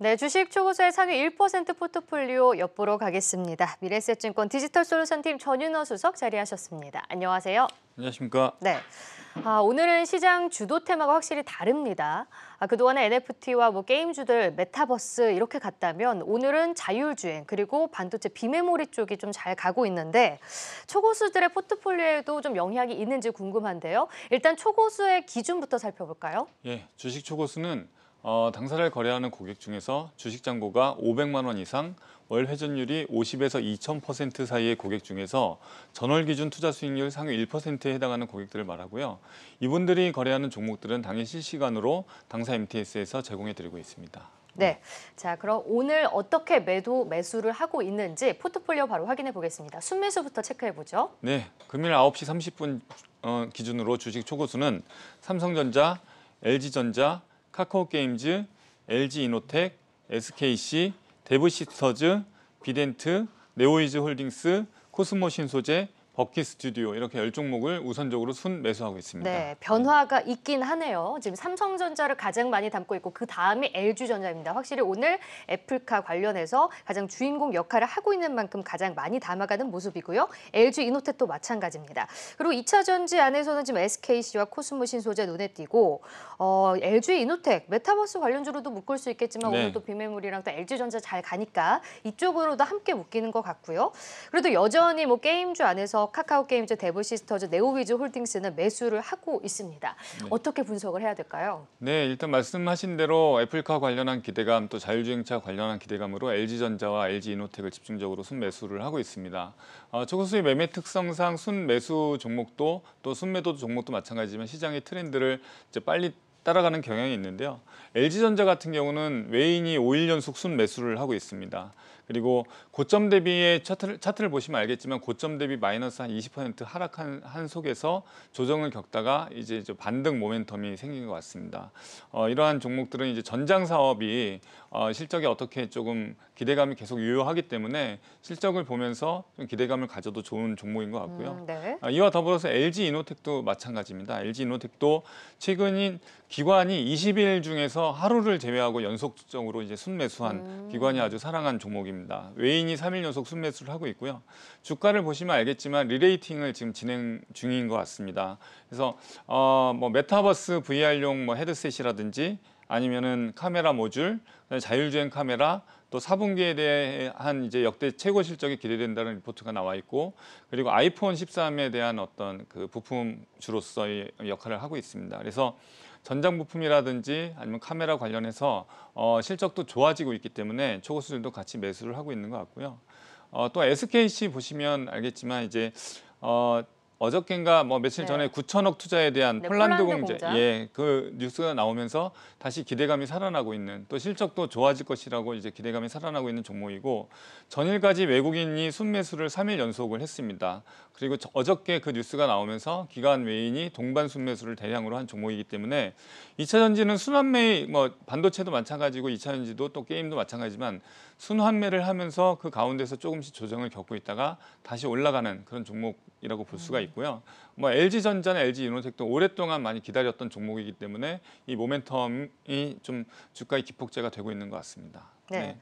네, 주식 초고수의 상위 1% 포트폴리오 옆으로 가겠습니다. 미래세증권 디지털 솔루션팀 전윤호 수석 자리하셨습니다. 안녕하세요. 안녕하십니까. 네. 아, 오늘은 시장 주도 테마가 확실히 다릅니다. 아, 그동안에 NFT와 뭐 게임주들, 메타버스 이렇게 갔다면 오늘은 자율주행 그리고 반도체 비메모리 쪽이 좀 잘 가고 있는데 초고수들의 포트폴리오에도 좀 영향이 있는지 궁금한데요. 일단 초고수의 기준부터 살펴볼까요? 예, 주식 초고수는 어, 당사를 거래하는 고객 중에서 주식 잔고가 500만 원 이상 월 회전율이 50에서 2000% 사이의 고객 중에서 전월 기준 투자 수익률 상위 1%에 해당하는 고객들을 말하고요. 이분들이 거래하는 종목들은 당일 실시간으로 당사 MTS에서 제공해 드리고 있습니다. 네. 자, 그럼 오늘 어떻게 매도 매수를 하고 있는지 포트폴리오 바로 확인해 보겠습니다. 순매수부터 체크해 보죠. 네. 금일 9시 30분 어, 기준으로 주식 초고수는 삼성전자, LG전자, 카카오게임즈, LG이노텍, SKC, 데브시스터즈, 비덴트, 네오이즈 홀딩스, 코스모신소재, 버킷 스튜디오 이렇게 열 종목을 우선적으로 순 매수하고 있습니다. 네, 변화가 있긴 하네요. 지금 삼성전자를 가장 많이 담고 있고 그 다음이 LG전자입니다. 확실히 오늘 애플카 관련해서 가장 주인공 역할을 하고 있는 만큼 가장 많이 담아가는 모습이고요. LG 이노텍도 마찬가지입니다. 그리고 2차전지 안에서는 지금 SKC와 코스모 신소재 눈에 띄고 어, LG 이노텍 메타버스 관련주로도 묶을 수 있겠지만 네. 오늘 또 비메모리랑 또 LG전자 잘 가니까 이쪽으로도 함께 묶이는 것 같고요. 그래도 여전히 뭐 게임주 안에서 카카오게임즈, 데브시스터즈, 네오위즈 홀딩스는 매수를 하고 있습니다. 네. 어떻게 분석을 해야 될까요? 네, 일단 말씀하신 대로 애플카 관련한 기대감 또 자율주행차 관련한 기대감으로 LG전자와 LG이노텍을 집중적으로 순매수를 하고 있습니다. 어, 초고수의 매매 특성상 순매수 종목도 또 순매도 종목도 마찬가지지만 시장의 트렌드를 이제 빨리 따라가는 경향이 있는데요. LG전자 같은 경우는 외인이 5일 연속 순 매수를 하고 있습니다. 그리고 고점 대비의 차트를, 차트를 보시면 알겠지만 고점 대비 마이너스 한 20% 하락한 한 속에서 조정을 겪다가 이제 반등 모멘텀이 생긴 것 같습니다. 어, 이러한 종목들은 이제 전장 사업이 어, 실적이 어떻게 조금 기대감이 계속 유효하기 때문에 실적을 보면서 좀 기대감을 가져도 좋은 종목인 것 같고요. 음, 네. 아, 이와 더불어서 LG 이노텍도 마찬가지입니다. LG 이노텍도 최근인 기관이 20일 중에서 하루를 제외하고 연속적으로 이제 순매수한 음. 기관이 아주 사랑한 종목입니다. 외인이 3일 연속 순매수를 하고 있고요. 주가를 보시면 알겠지만 리레이팅을 지금 진행 중인 것 같습니다. 그래서 어, 뭐 메타버스 VR용 뭐 헤드셋이라든지 아니면은 카메라 모듈, 자율주행 카메라, 또 4분기에 대한 이제 역대 최고 실적이 기대된다는 리포트가 나와 있고 그리고 아이폰 13에 대한 어떤 그 부품주로서의 역할을 하고 있습니다. 그래서 전장 부품이라든지 아니면 카메라 관련해서 어, 실적도 좋아지고 있기 때문에 초고수들도 같이 매수를 하고 있는 것 같고요. 어, 또 SKC 보시면 알겠지만 이제 어, 어저께인가 뭐 며칠 네. 전에 9천억 투자에 대한 네, 폴란드, 폴란드 공제 예그 뉴스가 나오면서 다시 기대감이 살아나고 있는 또 실적도 좋아질 것이라고 이제 기대감이 살아나고 있는 종목이고 전일까지 외국인이 순매수를 3일 연속을 했습니다. 그리고 어저께 그 뉴스가 나오면서 기관 외인이 동반 순매수를 대량으로 한 종목이기 때문에 2차전지는 순환매 뭐 반도체도 마찬가지고 2차전지도 또 게임도 마찬가지지만 순환매를 하면서 그 가운데서 조금씩 조정을 겪고 있다가 다시 올라가는 그런 종목이라고 볼 수가 있습니다. 음. 있고요. 뭐 LG전자나 LG유노텍도 오랫동안 많이 기다렸던 종목이기 때문에 이 모멘텀이 좀 주가의 기폭제가 되고 있는 것 같습니다. 네. 네.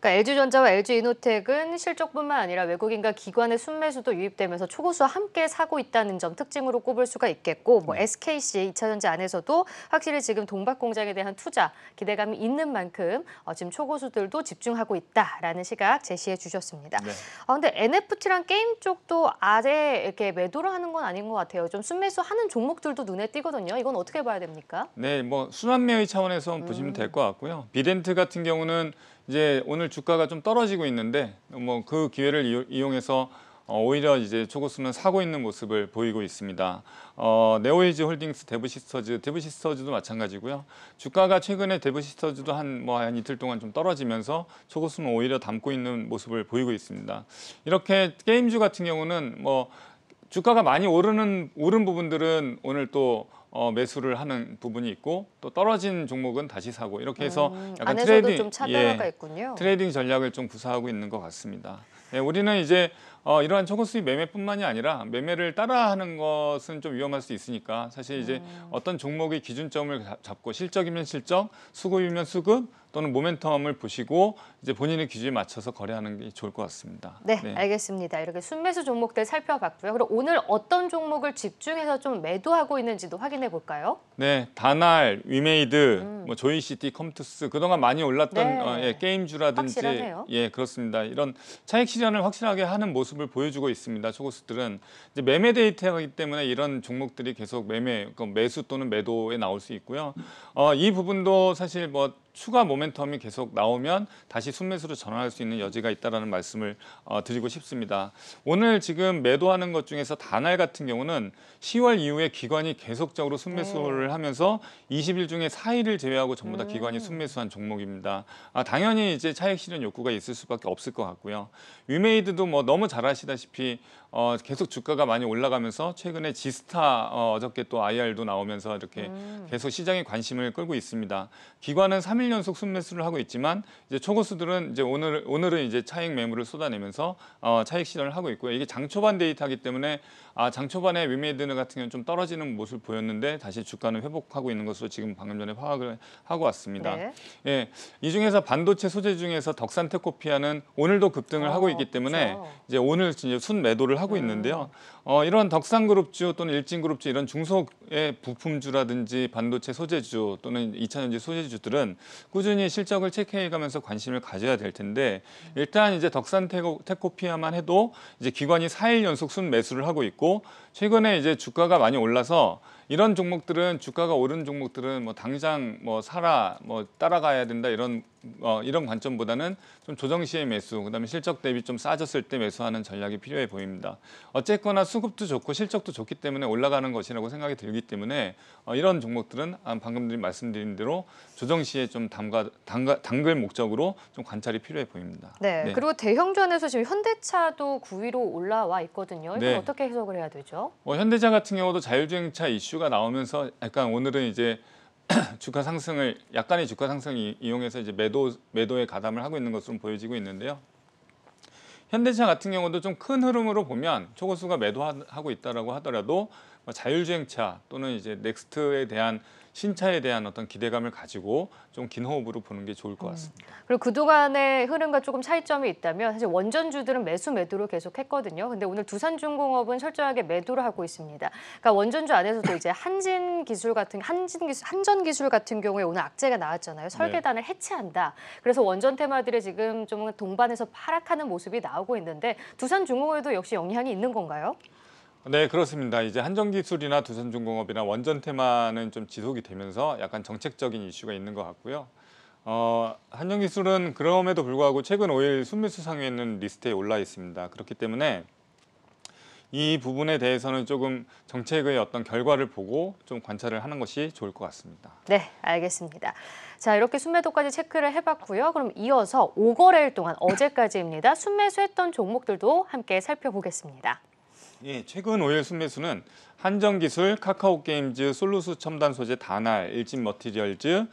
그러니까 LG전자와 LG이노텍은 실적뿐만 아니라 외국인과 기관의 순매수도 유입되면서 초고수와 함께 사고 있다는 점 특징으로 꼽을 수가 있겠고 뭐 SKC 2차전지 안에서도 확실히 지금 동박공장에 대한 투자 기대감이 있는 만큼 어, 지금 초고수들도 집중하고 있다라는 시각 제시해 주셨습니다. 네. 아, 근데 NFT랑 게임 쪽도 아래 이렇게 매도를 하는 건 아닌 것 같아요. 좀 순매수 하는 종목들도 눈에 띄거든요. 이건 어떻게 봐야 됩니까? 네, 뭐 순환매의 차원에서 음. 보시면 될 것 같고요. 비렌트 같은 경우는 이제 오늘 주가가 좀 떨어지고 있는데 뭐 그 기회를 이용해서 어, 오히려 이제 초고수는 사고 있는 모습을 보이고 있습니다. 어, 네오이즈 홀딩스 데브시스터즈, 데브시스터즈도 마찬가지고요. 주가가 최근에 데브시스터즈도 한 뭐 한 이틀 동안 좀 떨어지면서 초고수는 오히려 담고 있는 모습을 보이고 있습니다. 이렇게 게임주 같은 경우는 뭐 주가가 많이 오르는 오른 부분들은 오늘 또 어, 매수를 하는 부분이 있고 또 떨어진 종목은 다시 사고 이렇게 해서 음, 약간 트레이딩 좀 차별화가 예, 있군요. 트레이딩 전략을 좀 구사하고 있는 것 같습니다. 예, 우리는 이제 어, 이러한 초고 수익 매매뿐만이 아니라 매매를 따라하는 것은 좀 위험할 수 있으니까 사실 이제 음. 어떤 종목의 기준점을 잡고 실적이면 실적, 수급이면 수급, 또는 모멘텀을 보시고 이제 본인의 기준에 맞춰서 거래하는 게 좋을 것 같습니다. 네, 네. 알겠습니다. 이렇게 순매수 종목들 살펴봤고요. 그럼 오늘 어떤 종목을 집중해서 좀 매도하고 있는지도 확인해 볼까요? 네, 다날, 위메이드, 음. 음. 뭐 조이시티, 컴투스 그동안 많이 올랐던 네. 어, 예, 게임주라든지 확실하네요. 예 그렇습니다. 이런 차익 실현을 확실하게 하는 모습을 보여주고 있습니다. 초고수들은 이제 매매 데이터이기 때문에 이런 종목들이 계속 매매 그 매수 또는 매도에 나올 수 있고요. 어, 이 부분도 사실 뭐 추가 모멘텀이 계속 나오면 다시 순매수로 전환할 수 있는 여지가 있다라는 말씀을 어, 드리고 싶습니다. 오늘 지금 매도하는 것 중에서 단알 같은 경우는 10월 이후에 기관이 계속적으로 순매수를 네. 하면서 20일 중에 4일을 제 제외하고 전부 다 기관이 음. 순매수한 종목입니다. 아, 당연히 이제 차익 실현 욕구가 있을 수밖에 없을 것 같고요. 위메이드도 뭐 너무 잘 아시다시피 어, 계속 주가가 많이 올라가면서 최근에 지스타 어, 어저께 또 IR도 나오면서 이렇게 음. 계속 시장의 관심을 끌고 있습니다. 기관은 3일 연속 순매수를 하고 있지만 이제 초고수들은 이제 오늘 오늘은 이제 차익 매물을 쏟아내면서 어, 차익 실현을 하고 있고요. 이게 장 초반 데이터이기 때문에 아, 장 초반에 위메이드는 같은 경우는 좀 떨어지는 모습을 보였는데 다시 주가는 회복하고 있는 것으로 지금 방금 전에 파악을 하고 왔습니다. 네. 예. 이 중에서 반도체 소재 중에서 덕산테코피아는 오늘도 급등을 어, 하고 있기 때문에 그렇죠. 이제 오늘 이제 순매도를 하고 있는데요. 어, 이런 덕산그룹주 또는 일진그룹주 이런 중소의 부품주라든지 반도체 소재주 또는 이차전지 소재주들은 꾸준히 실적을 체크해가면서 관심을 가져야 될 텐데 일단 이제 덕산 테코, 테코피아만 해도 이제 기관이 4일 연속 순 매수를 하고 있고 최근에 이제 주가가 많이 올라서 이런 종목들은 주가가 오른 종목들은 뭐 당장 뭐 사라 뭐 따라가야 된다 이런 어, 이런 관점보다는 좀 조정 시에 매수 그다음에 실적 대비 좀 싸졌을 때 매수하는 전략이 필요해 보입니다. 어쨌거나 수급도 좋고 실적도 좋기 때문에 올라가는 것이라고 생각이 들기 때문에 어, 이런 종목들은 아, 방금 말씀드린 대로 조정 시에 좀 담가, 담가, 담글 목적으로 좀 관찰이 필요해 보입니다. 네, 네. 그리고 대형전에서 지금 현대차도 9위로 올라와 있거든요. 이건 네. 어떻게 해석을 해야 되죠? 어, 현대차 같은 경우도 자율주행차 이슈가 나오면서 약간 오늘은 이제 주가 상승을 약간의 주가 상승을 이용해서 이제 매도 매도에 가담을 하고 있는 것으로 보여지고 있는데요. 현대차 같은 경우도 좀 큰 흐름으로 보면 초고수가 매도하고 있다라고 하더라도 뭐 자율주행차 또는 이제 넥스트에 대한 신차에 대한 어떤 기대감을 가지고 좀 긴 호흡으로 보는 게 좋을 것 음. 같습니다. 음. 그리고 그동안의 흐름과 조금 차이점이 있다면 사실 원전주들은 매수 매도로 계속 했거든요. 근데 오늘 두산중공업은 철저하게 매도를 하고 있습니다. 그러니까 원전주 안에서도 이제 한진 기술 같은 한진 기술 한전 기술 같은 경우에 오늘 악재가 나왔잖아요. 네. 설계단을 네. 해체한다. 그래서 원전 테마들이 지금 좀 동반해서 파락하는 모습이 나오고 있는데 두산중공업에도 역시 영향이 있는 건가요? 네, 그렇습니다. 이제 한정기술이나 두산중공업이나 원전 테마는 좀 지속이 되면서 약간 정책적인 이슈가 있는 것 같고요. 어, 한정기술은 그럼에도 불구하고 최근 5일 순매수상에 있는 리스트에 올라 있습니다. 그렇기 때문에 이 부분에 대해서는 조금 정책의 어떤 결과를 보고 좀 관찰을 하는 것이 좋을 것 같습니다. 네, 알겠습니다. 자, 이렇게 순매도까지 체크를 해봤고요. 그럼 이어서 5거래일 동안 어제까지입니다. 순매수했던 종목들도 함께 살펴보겠습니다. 예, 최근 오일 순매수는 한정기술, 카카오게임즈, 솔루스 첨단 소재 다날, 일진 머티리얼즈,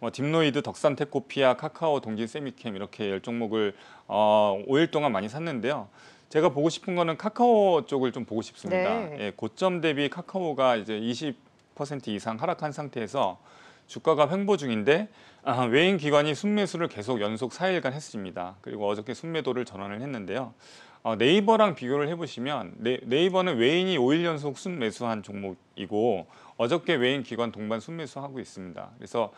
어, 딥노이드, 덕산테코피아, 카카오, 동진 세미캠 이렇게 열 종목을 어, 5일 동안 많이 샀는데요. 제가 보고 싶은 거는 카카오 쪽을 좀 보고 싶습니다. 네. 예, 고점 대비 카카오가 이제 20% 이상 하락한 상태에서 주가가 횡보 중인데 아, 외인 기관이 순매수를 계속 연속 4일간 했습니다. 그리고 어저께 순매도를 전환을 했는데요. 어, 네이버랑 비교를 해보시면 네, 네이버는 외인이 5일 연속 순매수한 종목이고 어저께 외인 기관 동반 순매수하고 있습니다. 그래서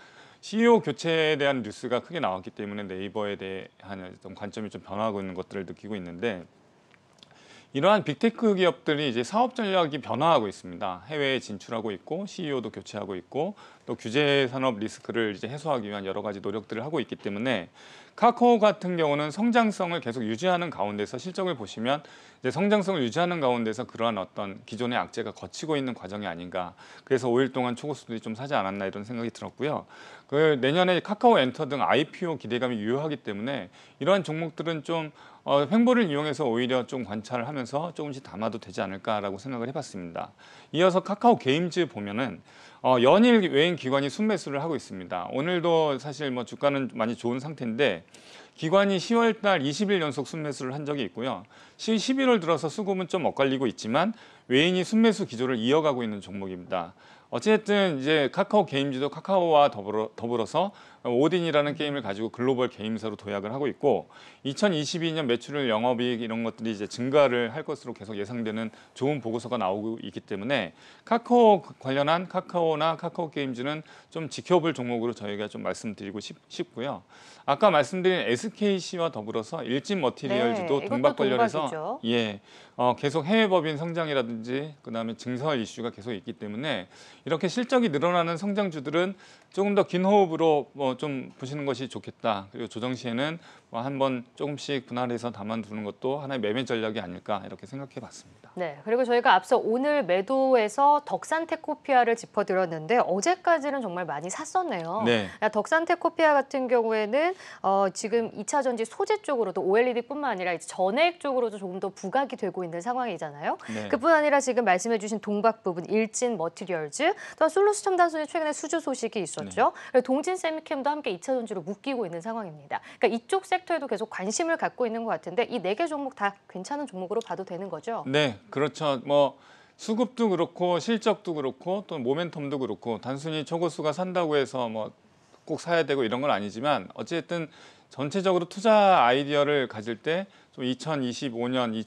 CEO 교체에 대한 뉴스가 크게 나왔기 때문에 네이버에 대한 관점이 좀 변하고 있는 것들을 느끼고 있는데 이러한 빅테크 기업들이 이제 사업 전략이 변화하고 있습니다. 해외에 진출하고 있고 CEO도 교체하고 있고 또 규제 산업 리스크를 이제 해소하기 위한 여러 가지 노력들을 하고 있기 때문에 카카오 같은 경우는 성장성을 계속 유지하는 가운데서 실적을 보시면 이제 성장성을 유지하는 가운데서 그러한 어떤 기존의 악재가 거치고 있는 과정이 아닌가. 그래서 5일 동안 초고수들이 좀 사지 않았나 이런 생각이 들었고요. 그 내년에 카카오 엔터 등 IPO 기대감이 유효하기 때문에 이러한 종목들은 좀 어, 횡보를 이용해서 오히려 좀 관찰을 하면서 조금씩 담아도 되지 않을까라고 생각을 해봤습니다. 이어서 카카오 게임즈 보면은 어, 연일 외인 기관이 순매수를 하고 있습니다. 오늘도 사실 뭐 주가는 많이 좋은 상태인데 기관이 10월달 20일 연속 순매수를 한 적이 있고요. 11월 들어서 수급은 좀 엇갈리고 있지만 외인이 순매수 기조를 이어가고 있는 종목입니다. 어찌됐든 이제 카카오 게임즈도 카카오와 더불어, 더불어서 오딘이라는 게임을 가지고 글로벌 게임사로 도약을 하고 있고 2022년 매출을 영업이익 이런 것들이 이제 증가를 할 것으로 계속 예상되는 좋은 보고서가 나오고 있기 때문에 카카오 관련한 카카오나 카카오 게임즈는 좀 지켜볼 종목으로 저희가 좀 말씀드리고 싶, 고요 아까 말씀드린 SKC와 더불어서 일진 머티리얼즈도 네, 동박 관련해서 예 어, 계속 해외 법인 성장이라든지 그다음에 증설 이슈가 계속 있기 때문에 이렇게 실적이 늘어나는 성장주들은 조금 더 긴 호흡으로 뭐 좀 보시는 것이 좋겠다. 그리고 조정 시에는 어, 한번 조금씩 분할해서 담아두는 것도 하나의 매매 전략이 아닐까 이렇게 생각해 봤습니다. 네, 그리고 저희가 앞서 오늘 매도에서 덕산테코피아를 짚어드렸는데 어제까지는 정말 많이 샀었네요. 네. 덕산테코피아 같은 경우에는 어, 지금 2차전지 소재 쪽으로도 OLED뿐만 아니라 이제 전액 쪽으로도 조금 더 부각이 되고 있는 상황이잖아요. 네. 그뿐 아니라 지금 말씀해 주신 동박 부분 일진 머티리얼즈 또한 솔루스 첨단소이 최근에 수주 소식이 있었죠. 네. 동진 세미캠도 함께 2차전지로 묶이고 있는 상황입니다. 그러니까 이쪽 섹 섹터에도 계속 관심을 갖고 있는 것 같은데 이 네 개 종목 다 괜찮은 종목으로 봐도 되는 거죠? 네, 그렇죠. 뭐 수급도 그렇고 실적도 그렇고 또 모멘텀도 그렇고 단순히 초고수가 산다고 해서 뭐 꼭 사야 되고 이런 건 아니지만 어쨌든 전체적으로 투자 아이디어를 가질 때 2025년,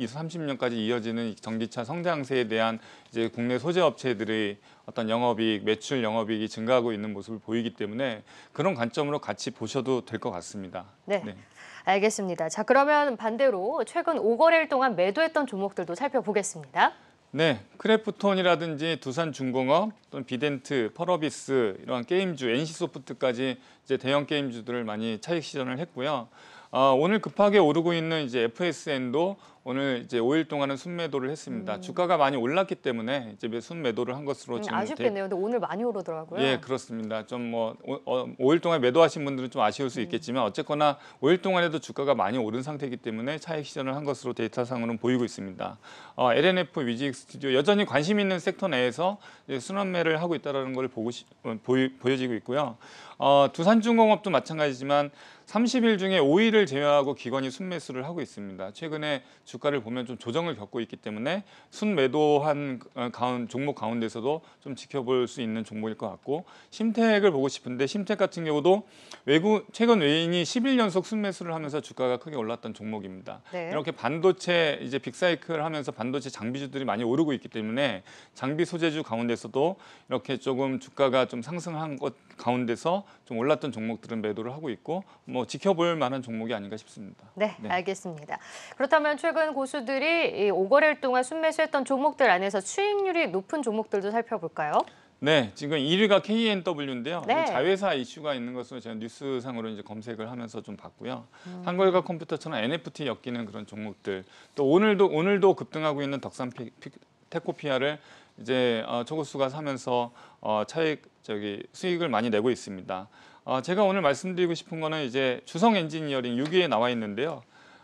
2030년까지 이어지는 전기차 성장세에 대한 이제 국내 소재 업체들의 어떤 영업이익, 매출 영업이익이 증가하고 있는 모습을 보이기 때문에 그런 관점으로 같이 보셔도 될 것 같습니다. 네. 네. 알겠습니다. 자, 그러면 반대로 최근 5거래일 동안 매도했던 종목들도 살펴보겠습니다. 네, 크래프톤이라든지 두산중공업 또는 비덴트, 펄어비스 이러한 게임주, NC소프트까지 이제 대형 게임주들을 많이 차익 시전을 했고요. 어, 오늘 급하게 오르고 있는 이제 FSN도 오늘 이제 5일 동안은 순매도를 했습니다. 음. 주가가 많이 올랐기 때문에 이제 순매도를 한 것으로 음, 지금 음, 아쉽겠네요. 근데 오늘 많이 오르더라고요. 예, 그렇습니다. 좀뭐 5일 어, 동안 매도하신 분들은 좀 아쉬울 수 음. 있겠지만 어쨌거나 5일 동안에도 주가가 많이 오른 상태이기 때문에 차익 시전을 한 것으로 데이터상으로는 보이고 있습니다. 어, LNF 위직 스튜디오 여전히 관심 있는 섹터 내에서 순환매를 하고 있다는 라걸 보고 시, 어, 보이, 보여지고 있고요. 어, 두산중공업도 마찬가지지만 30일 중에 5일을 제외하고 기관이 순매수를 하고 있습니다. 최근에 주가를 보면 좀 조정을 겪고 있기 때문에 순매도한 어, 가운, 종목 가운데서도 좀 지켜볼 수 있는 종목일 것 같고 심택을 보고 싶은데 심택 같은 경우도 외국 최근 외인이 1 1일 연속 순매수를 하면서 주가가 크게 올랐던 종목입니다. 네. 이렇게 반도체 이제 빅사이클 하면서 반도체 장비주들이 많이 오르고 있기 때문에 장비 소재주 가운데서도 이렇게 조금 주가가 좀 상승한 것 가운데서 좀 올랐던 종목들은 매도를 하고 있고 뭐뭐 지켜볼 만한 종목이 아닌가 싶습니다. 네, 네. 알겠습니다. 그렇다면 최근 고수들이 5거래일 동안 순매수했던 종목들 안에서 수익률이 높은 종목들도 살펴볼까요? 네, 지금 1위가 KNW인데요. 네. 자회사 이슈가 있는 것으로 제가 뉴스상으로 이제 검색을 하면서 좀 봤고요. 음. 한글과 컴퓨터처럼 NFT 엮이는 그런 종목들, 또 오늘도 오늘도 급등하고 있는 덕산 피, 피, 테코피아를 이제 어, 초고수가 사면서 어, 차익 저기 수익을 많이 내고 있습니다. 어, 제가 오늘 말씀드리고 싶은 거는 이제 주성 엔지니어링 6위에 나와 있는데요.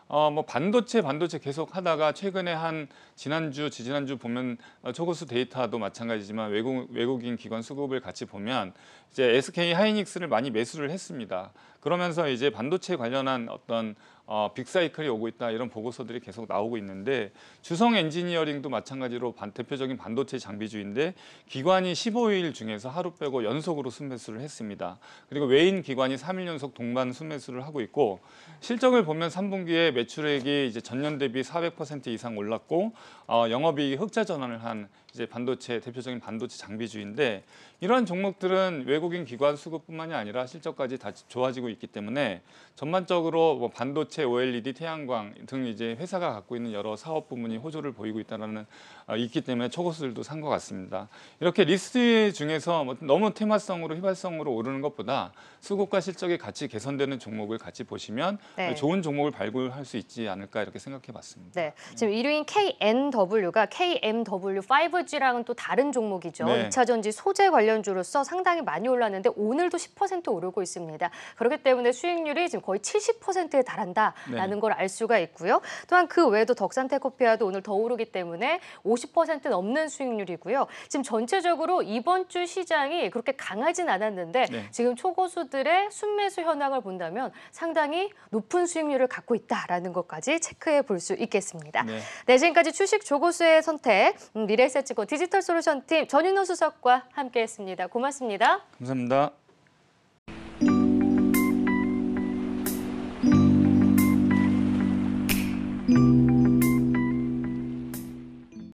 어, 뭐 반도체 반도체 계속 하다가 최근에 한 지난주 지난주 보면 어, 초고수 데이터도 마찬가지지만 외국 외국인 기관 수급을 같이 보면 이제 SK 하이닉스를 많이 매수를 했습니다. 그러면서 이제 반도체 관련한 어떤 어, 빅사이클이 오고 있다 이런 보고서들이 계속 나오고 있는데 주성 엔지니어링도 마찬가지로 반, 대표적인 반도체 장비주인데 기관이 15일 중에서 하루 빼고 연속으로 순매수를 했습니다. 그리고 외인 기관이 3일 연속 동반 순매수를 하고 있고 실적을 보면 3분기에 매출액이 이제 전년 대비 400% 이상 올랐고 어, 영업이익 흑자 전환을 한 이제 반도체 대표적인 반도체 장비주인데 이러한 종목들은 외국인 기관 수급뿐만이 아니라 실적까지 다 좋아지고 있기 때문에 전반적으로 뭐 반도체, OLED, 태양광 등 이제 회사가 갖고 있는 여러 사업 부문이 호조를 보이고 있다는 어, 아, 있기 때문에 초고수들도 산 것 같습니다. 이렇게 리스트 중에서 뭐 너무 테마성으로 휘발성으로 오르는 것보다 수급과 실적이 같이 개선되는 종목을 같이 보시면 네. 네 좋은 종목을 발굴할 수 있지 않을까 이렇게 생각해봤습니다. 네, 지금 1위인 KNW가 KMW 5G랑은 또 다른 종목이죠. 네. 2차전지 소재 관련 관련주로서 상당히 많이 올랐는데 오늘도 10% 오르고 있습니다. 그렇기 때문에 수익률이 지금 거의 70%에 달한다라는 네. 걸알 수가 있고요. 또한 그 외에도 덕산테코피아도 오늘 더 오르기 때문에 50% 넘는 수익률이고요. 지금 전체적으로 이번 주 시장이 그렇게 강하진 않았는데 네. 지금 초고수들의 순매수 현황을 본다면 상당히 높은 수익률을 갖고 있다라는 것까지 체크해 볼 수 있겠습니다. 네. 네, 지금까지 주식 조고수의 선택 음, 미래세셋증권 디지털 솔루션팀 전윤호 수석과 함께했습니다. 알습니다 고맙습니다. 감사합니다.